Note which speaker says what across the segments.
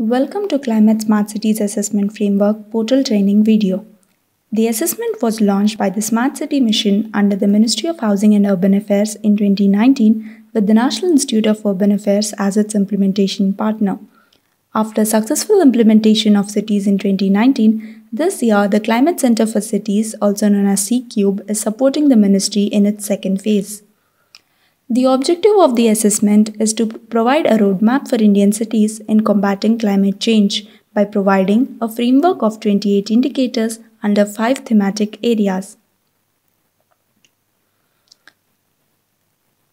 Speaker 1: Welcome to Climate Smart Cities Assessment Framework portal training video. The assessment was launched by the Smart City Mission under the Ministry of Housing and Urban Affairs in 2019 with the National Institute of Urban Affairs as its implementation partner. After successful implementation of cities in 2019, this year the Climate Center for Cities, also known as C-Cube, is supporting the ministry in its second phase. The objective of the assessment is to provide a roadmap for Indian cities in combating climate change by providing a framework of 28 indicators under 5 thematic areas.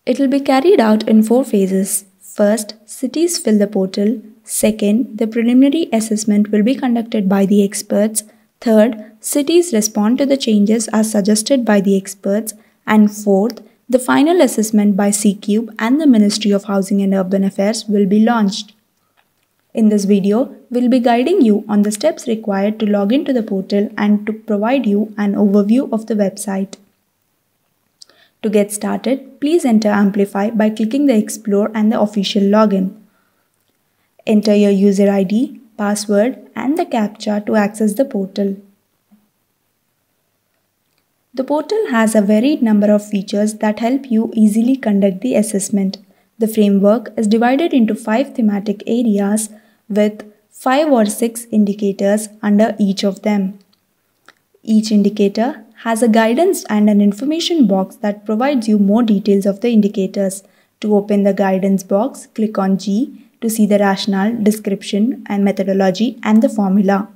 Speaker 1: It will be carried out in four phases. First, cities fill the portal. Second, the preliminary assessment will be conducted by the experts. Third, cities respond to the changes as suggested by the experts. And fourth, the final assessment by CCube and the Ministry of Housing and Urban Affairs will be launched. In this video, we'll be guiding you on the steps required to log into the portal and to provide you an overview of the website. To get started, please enter Amplify by clicking the Explore and the official login. Enter your user ID, password and the CAPTCHA to access the portal. The portal has a varied number of features that help you easily conduct the assessment. The framework is divided into five thematic areas with five or six indicators under each of them. Each indicator has a guidance and an information box that provides you more details of the indicators. To open the guidance box, click on G to see the rationale, description and methodology and the formula.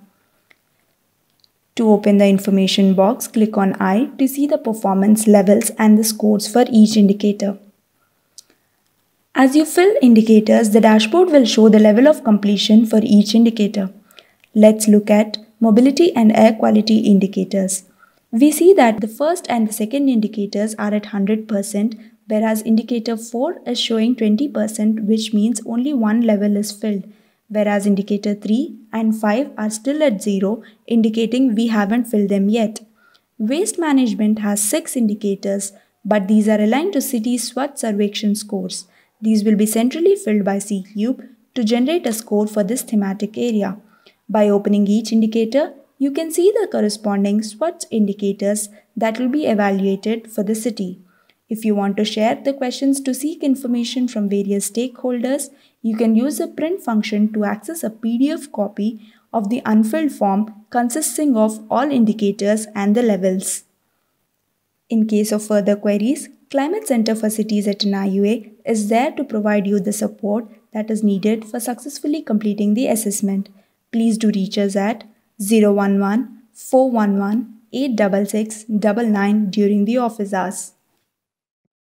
Speaker 1: To open the information box, click on I to see the performance levels and the scores for each indicator. As you fill indicators, the dashboard will show the level of completion for each indicator. Let's look at mobility and air quality indicators. We see that the first and the second indicators are at 100%, whereas indicator 4 is showing 20%, which means only one level is filled whereas indicator 3 and 5 are still at 0, indicating we haven't filled them yet. Waste management has 6 indicators, but these are aligned to city's Swat Sarvekshan scores. These will be centrally filled by C-Cube to generate a score for this thematic area. By opening each indicator, you can see the corresponding SWOT indicators that will be evaluated for the city. If you want to share the questions to seek information from various stakeholders, you can use the print function to access a PDF copy of the unfilled form consisting of all indicators and the levels. In case of further queries, Climate Center for Cities at NIUA is there to provide you the support that is needed for successfully completing the assessment. Please do reach us at 011 411 866 99 during the office hours.